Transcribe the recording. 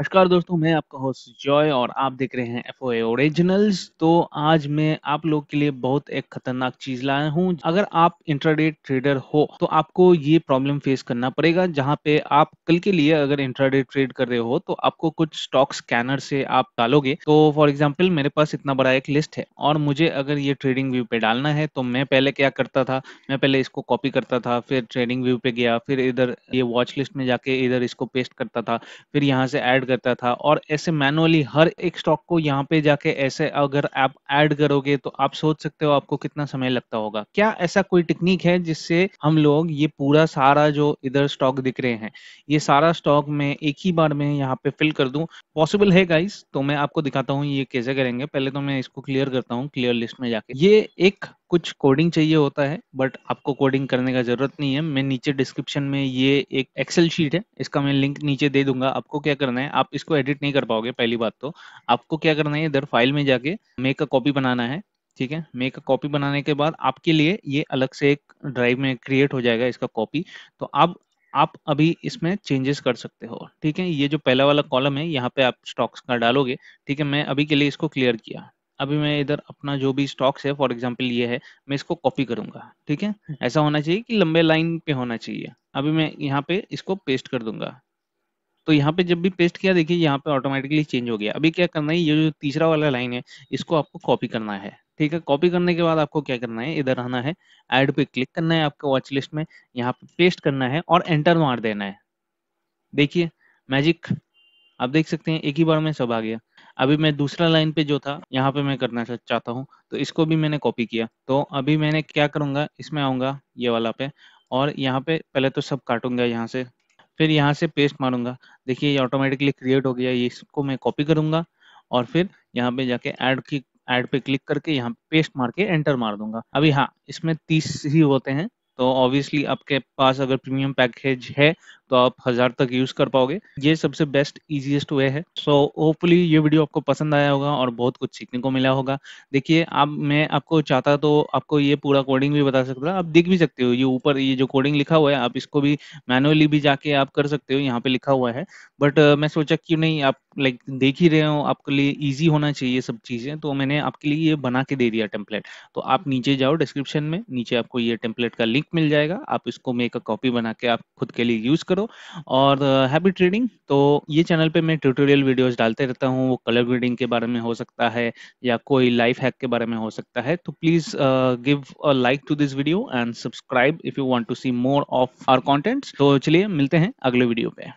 नमस्कार दोस्तों मैं आपका होस्ट जॉय और आप देख रहे हैं एफ ओरिजिनल्स तो आज मैं आप लोग के लिए बहुत एक खतरनाक चीज लाया हूँ अगर आप इंट्राडे ट्रेडर हो तो आपको ये प्रॉब्लम फेस करना पड़ेगा जहाँ पे आप कल के लिए अगर इंट्राडे ट्रेड कर रहे हो तो आपको कुछ स्टॉक स्कैनर से आप डालोगे तो फॉर एग्जाम्पल मेरे पास इतना बड़ा एक लिस्ट है और मुझे अगर ये ट्रेडिंग व्यू पे डालना है तो मैं पहले क्या करता था मैं पहले इसको कॉपी करता था फिर ट्रेडिंग व्यू पे गया फिर इधर ये वॉच लिस्ट में जाके इधर इसको पेस्ट करता था फिर यहाँ से एड करता था और ऐसे मैनुअली हर एक स्टॉक को यहाँ पे जाके ऐसे अगर आप ऐड करोगे तो आप सोच सकते हो आपको कितना समय लगता होगा क्या ऐसा कोई टेक्निक है जिससे हम लोग ये पूरा सारा जो इधर स्टॉक दिख रहे हैं ये सारा स्टॉक में एक ही बार में यहाँ पे फिल कर दू पॉसिबल है गाइस तो मैं आपको दिखाता हूँ ये कैसे करेंगे पहले तो मैं इसको क्लियर करता हूँ क्लियर लिस्ट में जाके ये एक कुछ कोडिंग चाहिए होता है बट आपको कोडिंग करने का जरूरत नहीं है मैं नीचे डिस्क्रिप्शन में ये एक एक्सेल शीट है इसका मैं लिंक नीचे दे दूंगा आपको क्या करना है आप इसको एडिट नहीं कर पाओगे पहली बात तो आपको क्या करना है इधर फाइल में जाके मेक अ कॉपी बनाना है ठीक है मेक कॉपी बनाने के बाद आपके लिए ये अलग से एक ड्राइव में क्रिएट हो जाएगा इसका कॉपी तो आप आप अभी इसमें चेंजेस कर सकते हो ठीक है ये जो पहला वाला कॉलम है यहाँ पे आप स्टॉक्स का डालोगे ठीक है मैं अभी के लिए इसको क्लियर किया अभी मैं इधर अपना जो भी स्टॉक्स है फॉर एग्जाम्पल ये है मैं इसको कॉपी करूंगा ठीक है हम्म। ऐसा होना चाहिए कि लंबे लाइन पे होना चाहिए अभी मैं यहाँ पे इसको पेस्ट कर दूंगा तो यहाँ पे जब भी पेस्ट किया देखिए यहाँ पे ऑटोमेटिकली चेंज हो गया अभी क्या करना है ये जो तीसरा वाला लाइन है इसको आपको कॉपी करना है ठीक है कॉपी करने के बाद आपको क्या करना है इधर आना है एड पे क्लिक करना है आपको वॉच लिस्ट में यहाँ पे पेस्ट करना है और एंटर मार देना है देखिए मैजिक आप देख सकते हैं एक ही बार में सब आ गया अभी मैं दूसरा लाइन पे जो था यहाँ पे मैं करना चाहता हूँ तो इसको भी मैंने कॉपी किया तो अभी मैंने क्या करूँगा इसमें आऊँगा ये वाला पे और यहाँ पे पहले तो सब काटूंगा यहाँ से फिर यहाँ से पेस्ट मारूंगा देखिए ये ऑटोमेटिकली क्रिएट हो गया ये इसको मैं कॉपी करूंगा और फिर यहाँ पे जाके ऐड की ऐड पे क्लिक करके यहाँ पेस्ट मार के एंटर मार दूंगा अभी हाँ इसमें तीस ही होते हैं तो ऑब्वियसली आपके पास अगर प्रीमियम पैकेज है तो आप हजार तक यूज कर पाओगे ये सबसे बेस्ट इजीएस्ट वे है सो so, होपफुली ये वीडियो आपको पसंद आया होगा और बहुत कुछ सीखने को मिला होगा देखिए आप मैं आपको चाहता तो आपको ये पूरा कोडिंग भी बता सकता आप देख भी सकते हो ये ऊपर ये जो कोडिंग लिखा हुआ है आप इसको भी मैनुअली भी जाके आप कर सकते हो यहाँ पे लिखा हुआ है बट uh, मैं सोचा क्यों नहीं आप लाइक देख ही रहे हो आपके लिए ईजी होना चाहिए सब चीजें तो मैंने आपके लिए ये बना के दे दिया टेम्पलेट तो आप नीचे जाओ डिस्क्रिप्शन में नीचे आपको ये टेम्पलेट का लिंक मिल जाएगा आप इसको मेक अ कॉपी बना के आप खुद के लिए यूज कर करो और हैबिट ट्रेडिंग तो ये चैनल पे मैं ट्यूटोरियल वीडियोस डालते रहता हूँ वो कलर ग्रेडिंग के बारे में हो सकता है या कोई लाइफ हैक के बारे में हो सकता है तो please give a like to this video and subscribe if you want to see more of our contents तो चलिए मिलते हैं अगले वीडियो पे